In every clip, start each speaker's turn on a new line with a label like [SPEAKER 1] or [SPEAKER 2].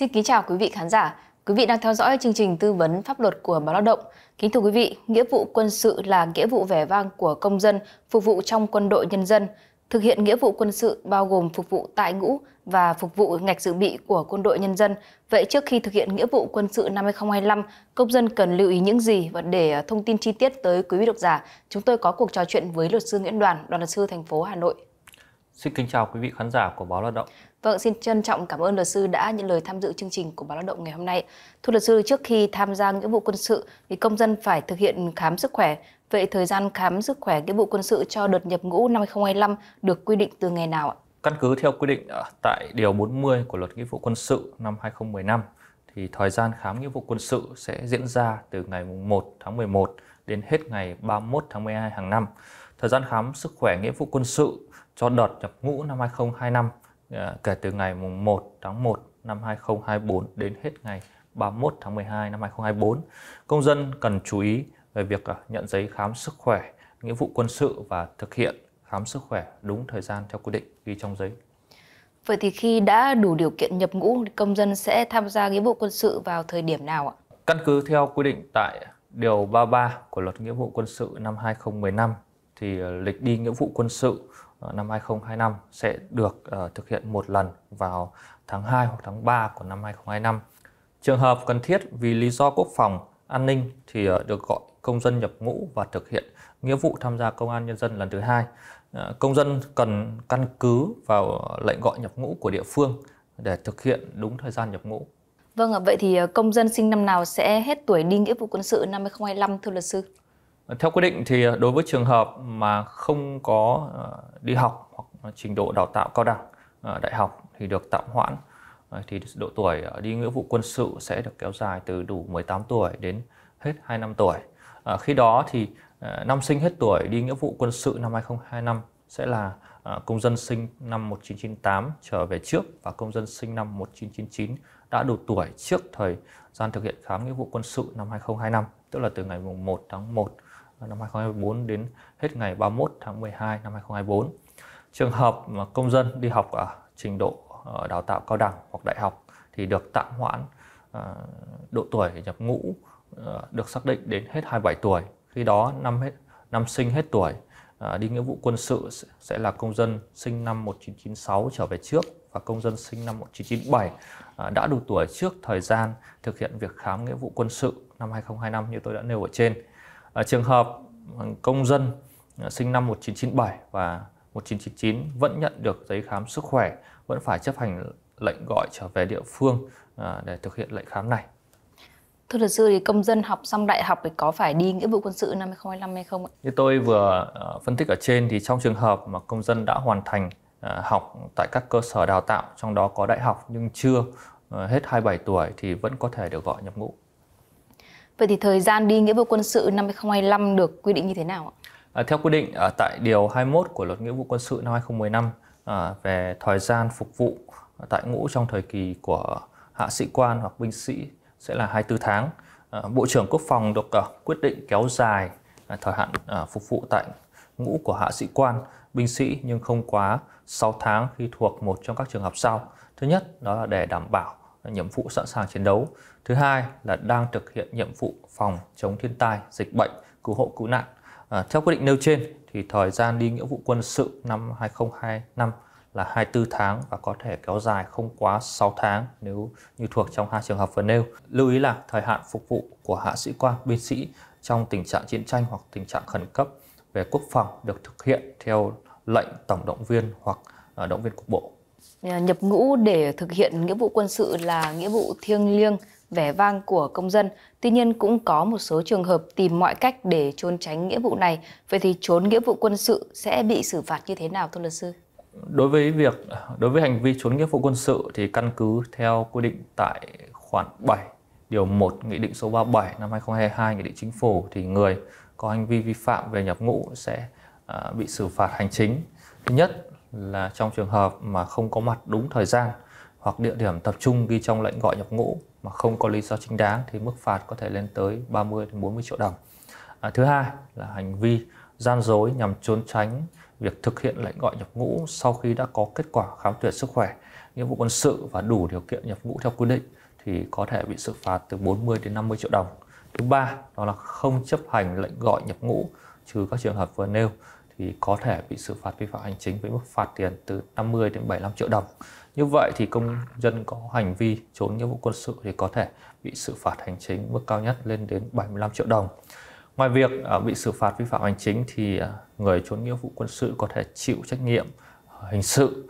[SPEAKER 1] Xin kính chào quý vị khán giả. Quý vị đang theo dõi chương trình tư vấn pháp luật của Báo Lao động. Kính thưa quý vị, nghĩa vụ quân sự là nghĩa vụ vẻ vang của công dân phục vụ trong quân đội nhân dân. Thực hiện nghĩa vụ quân sự bao gồm phục vụ tại ngũ và phục vụ ngạch dự bị của quân đội nhân dân. Vậy trước khi thực hiện nghĩa vụ quân sự năm 2025, công dân cần lưu ý những gì và để à, thông tin chi tiết tới quý vị độc giả, chúng tôi có cuộc trò chuyện với luật sư Nguyễn Đoàn, đoàn luật sư thành phố Hà Nội.
[SPEAKER 2] Xin kính chào quý vị khán giả của Báo Lao động.
[SPEAKER 1] Vâng, xin trân trọng cảm ơn luật sư đã nhận lời tham dự chương trình của báo lao động ngày hôm nay. Thưa luật sư, trước khi tham gia nghĩa vụ quân sự thì công dân phải thực hiện khám sức khỏe. Vậy thời gian khám sức khỏe nghĩa vụ quân sự cho đợt nhập ngũ năm 2025 được quy định từ ngày nào ạ?
[SPEAKER 2] Căn cứ theo quy định ờ, tại điều 40 của luật nghĩa vụ quân sự năm 2015 thì thời gian khám nghĩa vụ quân sự sẽ diễn ra từ ngày 1 tháng 11 đến hết ngày 31 tháng 12 hàng năm. Thời gian khám sức khỏe nghĩa vụ quân sự cho đợt nhập ngũ năm 2025 Dạ, kể từ ngày mùng 1 tháng 1 năm 2024 đến hết ngày 31 tháng 12 năm 2024. Công dân cần chú ý về việc à, nhận giấy khám sức khỏe, nghĩa vụ quân sự và thực hiện khám sức khỏe đúng thời gian theo quy định ghi trong giấy.
[SPEAKER 1] Vậy thì khi đã đủ điều kiện nhập ngũ, công dân sẽ tham gia nghĩa vụ quân sự vào thời điểm nào ạ?
[SPEAKER 2] Căn cứ theo quy định tại Điều 33 của Luật Nghĩa vụ Quân sự năm 2015 thì à, lịch đi nghĩa vụ quân sự Ờ, năm 2025 sẽ được ờ, thực hiện một lần vào tháng 2 hoặc tháng 3 của năm 2025. Trường hợp cần thiết vì lý do quốc phòng, an ninh thì ờ, được gọi công dân nhập ngũ và thực hiện nghĩa vụ tham gia công an nhân dân lần thứ hai. công dân cần căn cứ vào lệnh gọi nhập ngũ của địa phương để thực hiện đúng thời gian nhập ngũ.
[SPEAKER 1] Vâng ạ, vậy thì công dân sinh năm nào sẽ hết tuổi đi nghĩa vụ quân sự năm 2025 thưa luật sư?
[SPEAKER 2] Theo quy định thì ờ, đối với trường hợp mà không có ờ, đi học hoặc trình độ đào tạo cao đẳng, ờ, đại học thì được tạm hoãn thì độ tuổi đi nghĩa vụ quân sự sẽ được kéo dài từ đủ 18 tuổi đến hết 2 năm tuổi. khi đó thì năm sinh hết tuổi đi nghĩa vụ quân sự năm 2025 sẽ là À, công dân sinh năm 1998 trở về trước và công dân sinh năm 1999 đã đủ tuổi trước thời gian thực hiện khám nghĩa vụ quân sự năm 2025, tức là từ ngày 1 tháng 1 năm 2024 đến hết ngày 31 tháng 12 năm 2024. Trường hợp mà công dân đi học ở trình độ ờ, đào tạo cao đẳng hoặc đại học thì được tạm hoãn ờ, độ tuổi nhập ngũ ờ, được xác định đến hết 27 tuổi. Khi đó năm hết năm sinh hết tuổi Ờ, đi nghĩa vụ quân sự sẽ là công dân sinh năm 1996 trở về trước và công dân sinh năm 1997 ờ, đã đủ tuổi trước thời gian thực hiện việc khám nghĩa vụ quân sự năm 2025 như tôi đã nêu ở trên. Ờ, trường hợp ừ, công dân sinh năm 1997 và 1999 vẫn nhận được giấy khám sức khỏe, vẫn phải chấp hành lệnh gọi trở về địa phương để thực hiện lệnh khám này.
[SPEAKER 1] Thưa luật sư thì công dân học xong đại học thì có phải đi nghĩa vụ quân sự năm 2025 hay không ạ?
[SPEAKER 2] Như tôi vừa ờ, phân tích ở trên thì trong trường hợp mà công dân đã hoàn thành ờ, học tại các cơ sở đào tạo trong đó có đại học nhưng chưa ờ, hết 27 tuổi thì vẫn có thể được gọi nhập ngũ.
[SPEAKER 1] Vậy thì thời gian đi nghĩa vụ quân sự năm 2025 được quy định như thế nào ạ?
[SPEAKER 2] À, theo quy định ở tại điều 21 của luật nghĩa vụ quân sự năm 2015 à, về thời gian phục vụ tại ngũ trong thời kỳ của hạ sĩ quan hoặc binh sĩ sẽ là 24 tháng. Ờ, Bộ trưởng Quốc phòng được ờ, quyết định kéo dài ờ, thời hạn phục vụ tại ngũ của hạ sĩ quan, binh sĩ nhưng không quá 6 tháng khi thuộc một trong các trường hợp sau. Thứ nhất đó là để đảm bảo nhiệm vụ sẵn sàng chiến đấu. Thứ hai là đang thực hiện nhiệm vụ phòng chống thiên tai, dịch bệnh, cứu hộ cứu nạn. À, theo quyết định nêu trên thì thời gian đi nghĩa vụ quân sự năm 2025 là 24 tháng và có thể kéo dài không quá 6 tháng nếu như thuộc trong hai trường hợp vừa nêu. Lưu ý là thời hạn phục vụ của hạ sĩ quan, binh sĩ trong tình trạng chiến tranh hoặc tình trạng khẩn cấp về quốc phòng được thực hiện theo lệnh tổng động viên hoặc ờ, động viên cục bộ.
[SPEAKER 1] Nhập ngũ để thực hiện nghĩa vụ quân sự là nghĩa vụ thiêng liêng vẻ vang của công dân. Tuy nhiên cũng có một số trường hợp tìm mọi cách để trốn tránh nghĩa vụ này. Vậy thì trốn nghĩa vụ quân sự sẽ bị xử phạt như thế nào thưa luật sư?
[SPEAKER 2] đối với việc đối với hành vi trốn nghĩa vụ quân sự thì căn cứ theo quy định tại khoản 7 điều 1 nghị định số 37 năm 2022 nghị định chính phủ thì người có hành vi vi phạm về nhập ngũ sẽ à, bị xử phạt hành chính. Thứ nhất là trong trường hợp mà không có mặt đúng thời gian hoặc địa điểm tập trung ghi trong lệnh gọi nhập ngũ mà không có lý do chính đáng thì mức phạt có thể lên tới 30 đến 40 triệu đồng. À, thứ hai là hành vi gian dối nhằm trốn tránh việc thực hiện lệnh gọi nhập ngũ sau khi đã có kết quả khám tuyển sức khỏe, nghĩa vụ quân sự và đủ điều kiện nhập ngũ theo quy định thì có thể bị xử phạt từ 40 đến 50 triệu đồng. Thứ ba, đó là không chấp hành lệnh gọi nhập ngũ trừ các trường hợp vừa nêu thì có thể bị xử phạt vi phạm hành chính với mức phạt tiền từ 50 đến 75 triệu đồng. Như vậy thì công dân có hành vi trốn nghĩa vụ quân sự thì có thể bị xử phạt hành chính mức cao nhất lên đến 75 triệu đồng. Ngoài việc à, bị xử phạt vi phạm hành chính thì à, người trốn nghĩa vụ quân sự có thể chịu trách nhiệm à, hình sự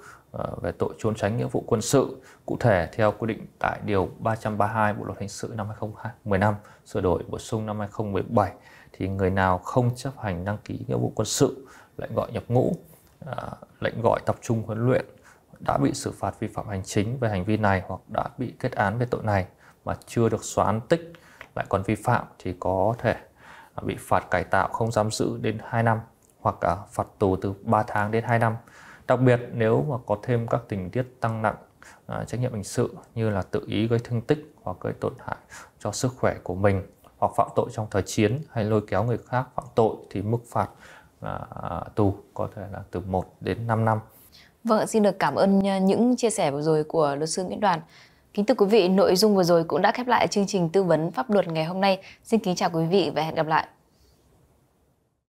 [SPEAKER 2] về tội trốn tránh nghĩa vụ quân sự, cụ thể theo quy định tại Điều 332 Bộ Luật Hình sự năm 2015, sửa đổi bổ sung năm 2017, thì người nào không chấp hành đăng ký nghĩa vụ quân sự, lệnh gọi nhập ngũ, lệnh gọi tập trung huấn luyện đã bị xử phạt vi phạm hành chính về hành vi này hoặc đã bị kết án về tội này mà chưa được xóa án tích lại còn vi phạm thì có thể bị phạt cải tạo không giam giữ đến 2 năm hoặc à, phạt tù từ 3 tháng đến 2 năm. Đặc biệt nếu mà có thêm các tình tiết tăng nặng à, trách nhiệm hình sự như là tự ý gây thương tích hoặc gây tổn hại cho sức khỏe của mình hoặc phạm tội trong thời chiến hay lôi kéo người khác phạm tội thì mức phạt à, tù có thể là từ 1 đến 5 năm.
[SPEAKER 1] Vâng, xin được cảm ơn à, những chia sẻ vừa rồi của luật sư Nguyễn Đoàn. Kính thưa quý vị, nội dung vừa rồi cũng đã khép lại chương trình tư vấn pháp luật ngày hôm nay. Xin kính chào quý vị và hẹn gặp lại.